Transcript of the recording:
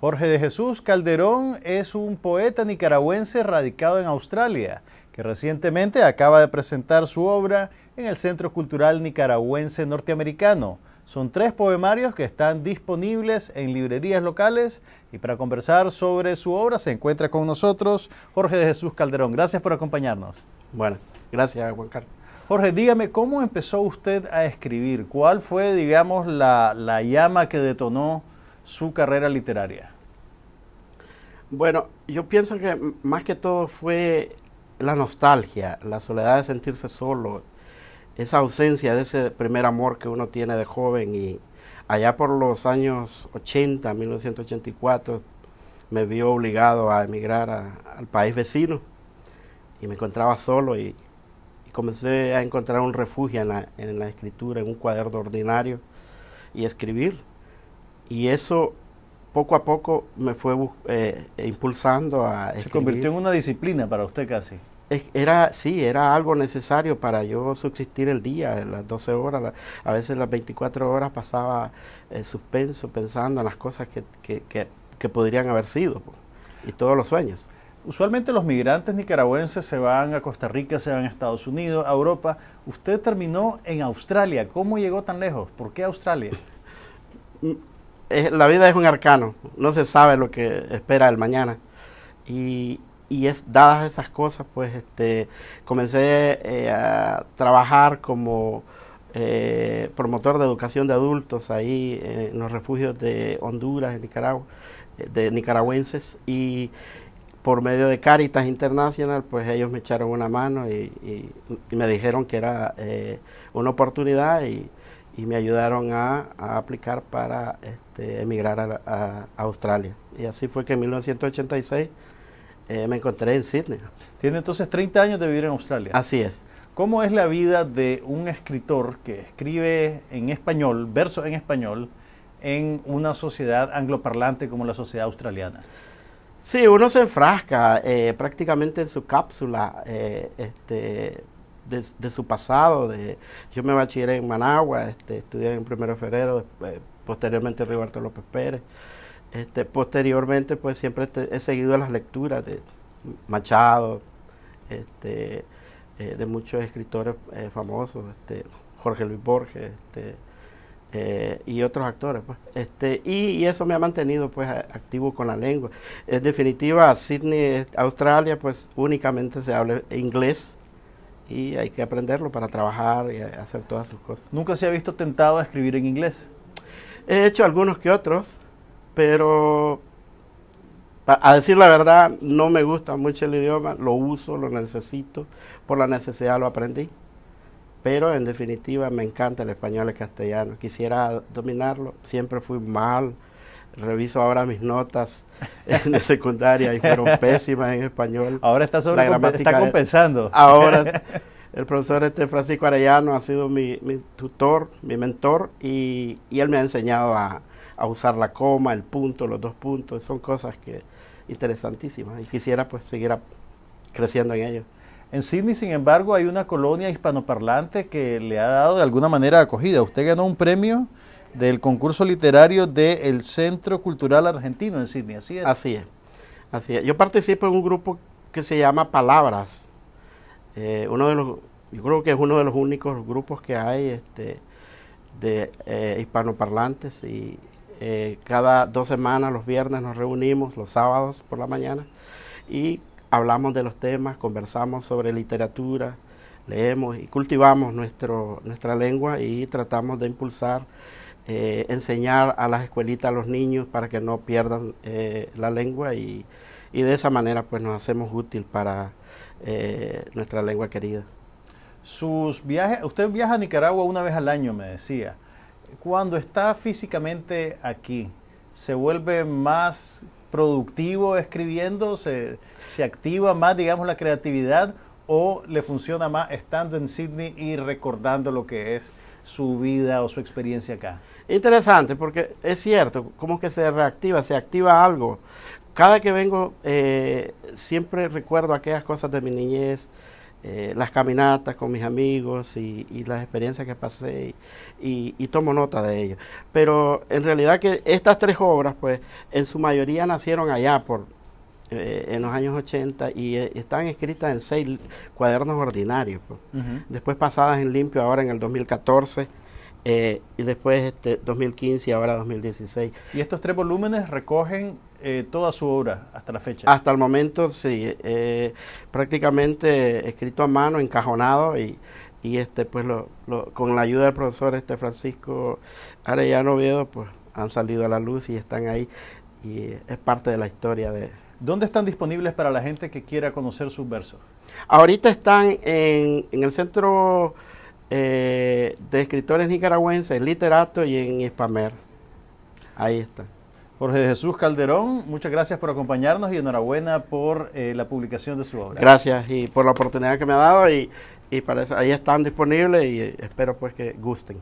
Jorge de Jesús Calderón es un poeta nicaragüense radicado en Australia, que recientemente acaba de presentar su obra en el Centro Cultural Nicaragüense Norteamericano. Son tres poemarios que están disponibles en librerías locales y para conversar sobre su obra se encuentra con nosotros Jorge de Jesús Calderón. Gracias por acompañarnos. Bueno, gracias Juan Carlos. Jorge, dígame, ¿cómo empezó usted a escribir? ¿Cuál fue, digamos, la, la llama que detonó su carrera literaria? Bueno, yo pienso que más que todo fue la nostalgia, la soledad de sentirse solo, esa ausencia de ese primer amor que uno tiene de joven y allá por los años 80, 1984, me vio obligado a emigrar al país vecino y me encontraba solo y, comencé a encontrar un refugio en la, escritura, en un cuaderno ordinario y escribir. Y eso poco a poco me fue eh, impulsando a... Se convirtió en una disciplina para usted casi. Era, sí, era algo necesario para yo subsistir el día, las 12 horas, a veces las 24 horas pasaba en eh, suspenso pensando en las cosas que, que, que, podrían haber sido pues, y todos los sueños. Usualmente los migrantes nicaragüenses se van a Costa Rica, se van a Estados Unidos, a Europa. Usted terminó en Australia. ¿Cómo llegó tan lejos? ¿Por qué Australia? Mm, la vida es un arcano, no se sabe lo que espera el mañana. Y, es, dadas esas cosas, pues este, comencé eh, a trabajar como eh, promotor de educación de adultos ahí en los refugios de Honduras, en Nicaragua, eh, de nicaragüenses. Y por medio de Caritas International, pues ellos me echaron una mano y, y me dijeron que era una oportunidad y y me ayudaron a, aplicar para este, emigrar a, Australia. Y así fue que en 1986 eh, me encontré en Sydney. Tiene entonces 30 años de vivir en Australia. Así es. ¿Cómo es la vida de un escritor que escribe en español, verso en español, en una sociedad angloparlante como la sociedad australiana? Sí, uno se enfrasca eh, prácticamente en su cápsula. Eh, este, de, su pasado. De, yo me bachilleré en Managua, este, estudié en primero de febrero, eh, posteriormente Roberto López Pérez. Este, posteriormente, pues siempre he seguido las lecturas de Machado, este, eh, de muchos escritores eh, famosos, este, Jorge Luis Borges, este, y otros actores. Pues. Este, y, eso me ha mantenido pues activo con la lengua. En definitiva, Sydney, Australia, pues únicamente se habla inglés y hay que aprenderlo para trabajar y hacer todas sus cosas. ¿Nunca se ha visto tentado a escribir en inglés? He hecho algunos que otros, pero a decir la verdad, no me gusta mucho el idioma, lo uso, lo necesito, por la necesidad lo aprendí. Pero en definitiva me encanta el español y el castellano, quisiera dominarlo, siempre fui mal reviso ahora mis notas de secundaria y fueron pésimas en español. Ahora está sobre la está compensando. Ahora el profesor este Francisco Arellano ha sido mi, tutor, mi mentor y, él me ha enseñado a, usar la coma, el punto, los dos puntos, son cosas que interesantísimas y quisiera pues seguir creciendo en ello. En Sydney, sin embargo, hay una colonia hispanoparlante que le ha dado de alguna manera acogida. Usted ganó un premio del concurso literario del Centro Cultural Argentino en Sydney, ¿así es? Así es, así es. Yo participo en un grupo que se llama Palabras. Eh, uno de los, yo creo que es uno de los únicos grupos que hay este, de eh, hispanoparlantes y eh, cada dos semanas, los viernes nos reunimos, los sábados por la mañana y hablamos de los temas, conversamos sobre literatura, leemos y cultivamos nuestro, nuestra lengua y tratamos de impulsar eh, enseñar a las escuelitas a los niños para que no pierdan eh, la lengua y, de esa manera pues nos hacemos útil para eh, nuestra lengua querida. Sus viajes, usted viaja a Nicaragua una vez al año, me decía. Cuando está físicamente aquí, ¿se vuelve más productivo escribiendo? ¿Se, activa más, digamos, la creatividad? ¿O le funciona más estando en Sydney y recordando lo que es su vida o su experiencia acá? Interesante, porque es cierto, como que se reactiva, se activa algo. Cada que vengo, eh, siempre recuerdo aquellas cosas de mi niñez, eh, las caminatas con mis amigos y, las experiencias que pasé y, tomo nota de ello. Pero en realidad que estas tres obras, pues, en su mayoría nacieron allá por eh, en los años 80 y eh, están escritas en seis cuadernos ordinarios. Pues. Después pasadas en limpio ahora en el 2014 eh, y después este 2015 y ahora 2016. Y estos tres volúmenes recogen toda su obra hasta la fecha. Hasta el momento sí, prácticamente escrito a mano, encajonado y y este pues lo, con la ayuda del profesor este Francisco Arellano Oviedo pues han salido a la luz y están ahí y es parte de la historia de, ¿Dónde están disponibles para la gente que quiera conocer sus versos? Ahorita están en, el Centro eh, de Escritores Nicaragüenses, Literato y en spamer Ahí está. Jorge Jesús Calderón, muchas gracias por acompañarnos y enhorabuena por eh, la publicación de su obra. Gracias y por la oportunidad que me ha dado y, ahí están disponibles y espero pues que gusten.